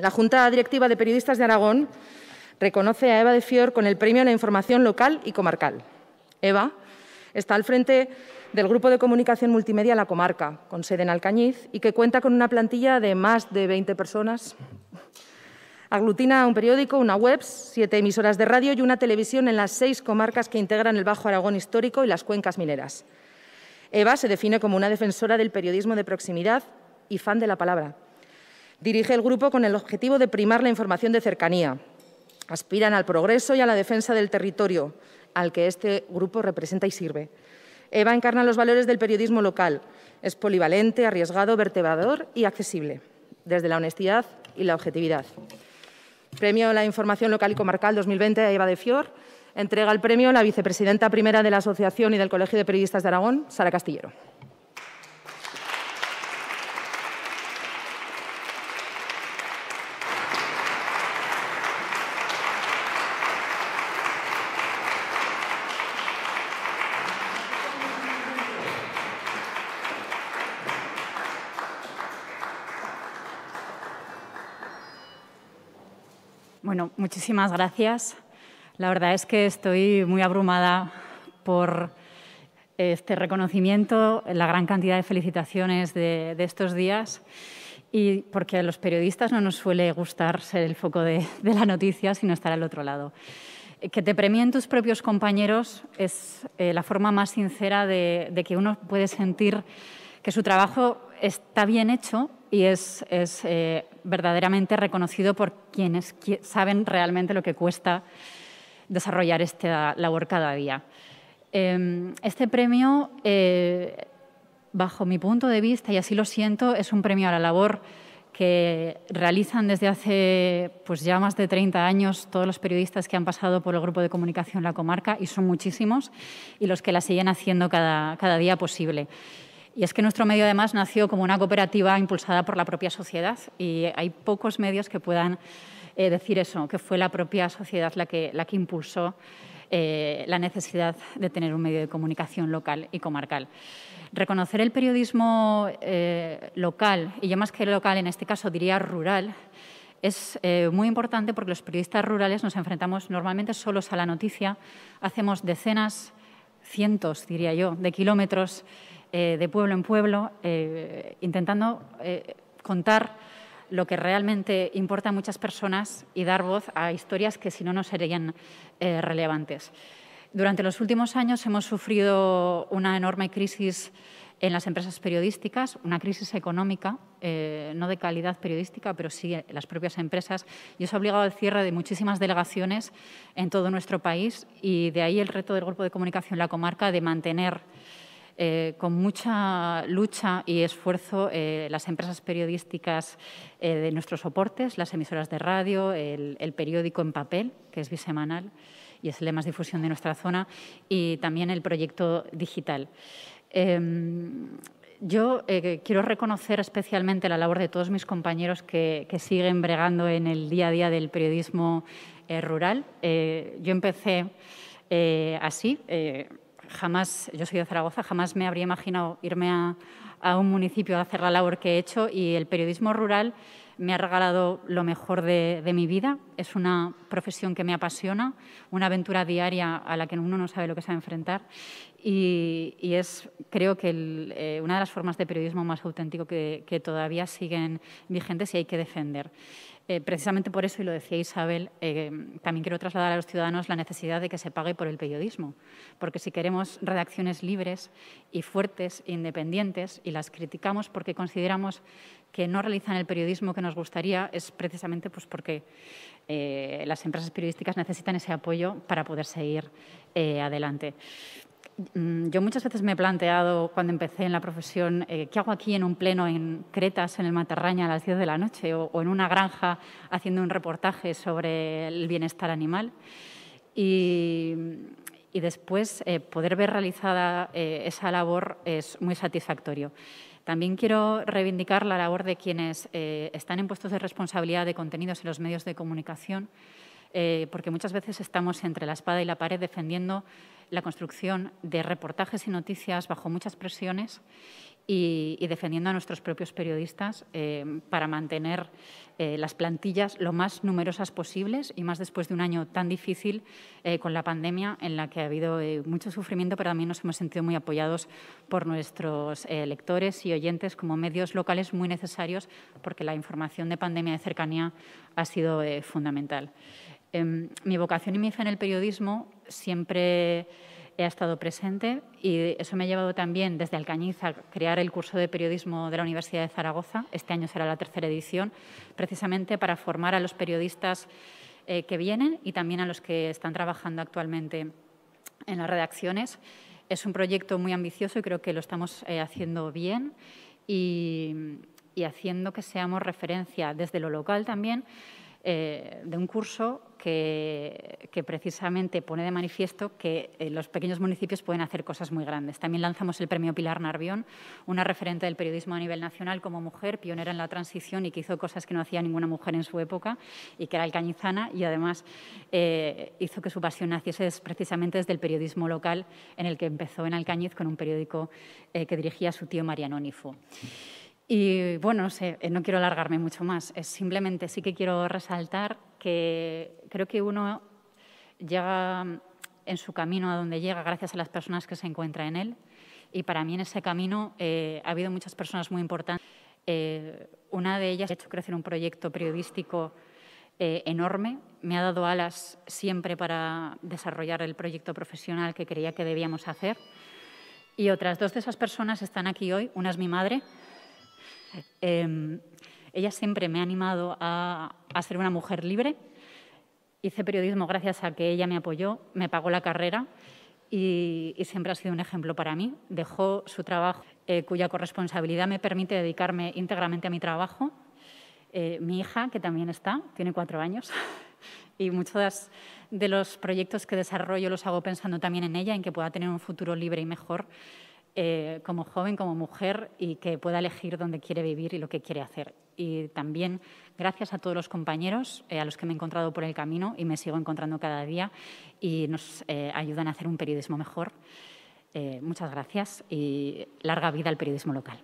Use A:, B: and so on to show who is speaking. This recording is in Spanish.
A: La Junta Directiva de Periodistas de Aragón reconoce a Eva de Fior con el Premio a la Información Local y Comarcal. Eva está al frente del Grupo de Comunicación Multimedia La Comarca, con sede en Alcañiz, y que cuenta con una plantilla de más de 20 personas. Aglutina un periódico, una web, siete emisoras de radio y una televisión en las seis comarcas que integran el Bajo Aragón histórico y las cuencas mineras. Eva se define como una defensora del periodismo de proximidad y fan de la palabra. Dirige el grupo con el objetivo de primar la información de cercanía. Aspiran al progreso y a la defensa del territorio al que este grupo representa y sirve. Eva encarna los valores del periodismo local. Es polivalente, arriesgado, vertebrador y accesible, desde la honestidad y la objetividad. Premio a la Información Local y Comarcal 2020 a Eva de Fior. Entrega el premio la vicepresidenta primera de la Asociación y del Colegio de Periodistas de Aragón, Sara Castillero.
B: Bueno, muchísimas gracias. La verdad es que estoy muy abrumada por este reconocimiento, la gran cantidad de felicitaciones de, estos días y porque a los periodistas no nos suele gustar ser el foco de, la noticia, sino estar al otro lado. Que te premien tus propios compañeros es eh, la forma más sincera de que uno puede sentir que su trabajo está bien hecho y es, eh, verdaderamente reconocido por quienes saben realmente lo que cuesta desarrollar esta labor cada día. Em, este premio, eh, bajo mi punto de vista, y así lo siento, es un premio a la labor que realizan desde hace pues, ya más de 30 años todos los periodistas que han pasado por el grupo de comunicación La Comarca, y son muchísimos, y los que la siguen haciendo cada día posible. Y es que nuestro medio además nació como una cooperativa impulsada por la propia sociedad y hay pocos medios que puedan eh, decir eso, que fue la propia sociedad la que, impulsó eh, la necesidad de tener un medio de comunicación local y comarcal. Reconocer el periodismo eh, local, y yo más que local en este caso diría rural, es muy importante porque los periodistas rurales nos enfrentamos normalmente solos a la noticia, hacemos decenas, cientos, diría yo, de kilómetros eh, de pueblo en pueblo, eh, intentando eh, contar lo que realmente importa a muchas personas y dar voz a historias que si no, no serían relevantes. Durante los últimos años hemos sufrido una enorme crisis en las empresas periodísticas, una crisis económica, no de calidad periodística, pero sí en las propias empresas, y eso ha obligado al cierre de muchísimas delegaciones en todo nuestro país y de ahí el reto del Grupo de Comunicación La Comarca de mantener eh, con mucha lucha y esfuerzo, eh, las empresas periodísticas eh, de nuestros soportes, las emisoras de radio, el, periódico en papel, que es bisemanal y es el de más difusión de nuestra zona, y también el proyecto digital. Em, yo quiero reconocer especialmente la labor de todos mis compañeros que, siguen bregando en el día a día del periodismo rural. yo empecé así jamás, yo soy de Zaragoza, jamás me habría imaginado irme a, un municipio a hacer la labor que he hecho y el periodismo rural me ha regalado lo mejor de, mi vida. Es una profesión que me apasiona, una aventura diaria a la que uno no sabe lo que se va a enfrentar y, es, creo que, eh, una de las formas de periodismo más auténtico que, que todavía siguen vigentes y hay que defender. Eh, precisamente por eso, y lo decía Isabel, eh, también quiero trasladar a los ciudadanos la necesidad de que se pague por el periodismo, porque si queremos redacciones libres y fuertes, independientes, y las criticamos porque consideramos que no realizan el periodismo que nos gustaría, es precisamente pues, porque eh, las empresas periodísticas necesitan ese apoyo para poder seguir adelante. Mm, yo muchas veces me he planteado cuando empecé en la profesión, eh, ¿qué hago aquí en un pleno en Cretas, en el Matarraña, a las 10 de la noche, o, en una granja haciendo un reportaje sobre el bienestar animal? Y, después eh, poder ver realizada eh, esa labor es muy satisfactorio. También quiero reivindicar la labor de quienes están en puestos de responsabilidad de contenidos en los medios de comunicación, porque muchas veces estamos entre la espada y la pared defendiendo la construcción de reportajes y noticias bajo muchas presiones y, defendiendo a nuestros propios periodistas eh, para mantener eh, las plantillas lo más numerosas posibles y más después de un año tan difícil eh, con la pandemia en la que ha habido mucho sufrimiento, pero también nos hemos sentido muy apoyados por nuestros lectores y oyentes como medios locales muy necesarios porque la información de pandemia de cercanía ha sido fundamental. Em, mi vocación y mi fe en el periodismo siempre ha estado presente y eso me ha llevado también desde Alcañiz a crear el curso de periodismo de la Universidad de Zaragoza. Este año será la tercera edición, precisamente para formar a los periodistas eh, que vienen y también a los que están trabajando actualmente en las redacciones. Es un proyecto muy ambicioso y creo que lo estamos eh, haciendo bien y haciendo que seamos referencia desde lo local también eh, de un curso que, que, precisamente pone de manifiesto que eh, los pequeños municipios pueden hacer cosas muy grandes. También lanzamos el premio Pilar Narvión, una referente del periodismo a nivel nacional como mujer, pionera en la transición y que hizo cosas que no hacía ninguna mujer en su época y que era alcañizana y además eh, hizo que su pasión naciese precisamente desde el periodismo local en el que empezó en Alcañiz con un periódico que dirigía su tío Mariano Nifo. Y bueno, no, sé, eh, no quiero alargarme mucho más, es simplemente sí que quiero resaltar que creo que uno llega mm, en su camino a donde llega gracias a las personas que se encuentra en él. Y para mí en ese camino eh, ha habido muchas personas muy importantes. Eh, una de ellas ha hecho crecer un proyecto periodístico enorme, me ha dado alas siempre para desarrollar el proyecto profesional que creía que debíamos hacer. Y otras dos de esas personas están aquí hoy. Una es mi madre, Em, ella siempre me ha animado a, a ser una mujer libre. Hice periodismo gracias a que ella me apoyó, me pagó la carrera y, siempre ha sido un ejemplo para mí. Dejó su trabajo, eh, cuya corresponsabilidad me permite dedicarme íntegramente a mi trabajo. Eh, mi hija, que también está, tiene cuatro años, y muchos de los proyectos que desarrollo los hago pensando también en ella, en que pueda tener un futuro libre y mejor eh, como joven, como mujer y que pueda elegir dónde quiere vivir y lo que quiere hacer. Y también gracias a todos los compañeros eh, a los que me he encontrado por el camino y me sigo encontrando cada día y nos eh, ayudan a hacer un periodismo mejor. muchas gracias y larga vida al periodismo local.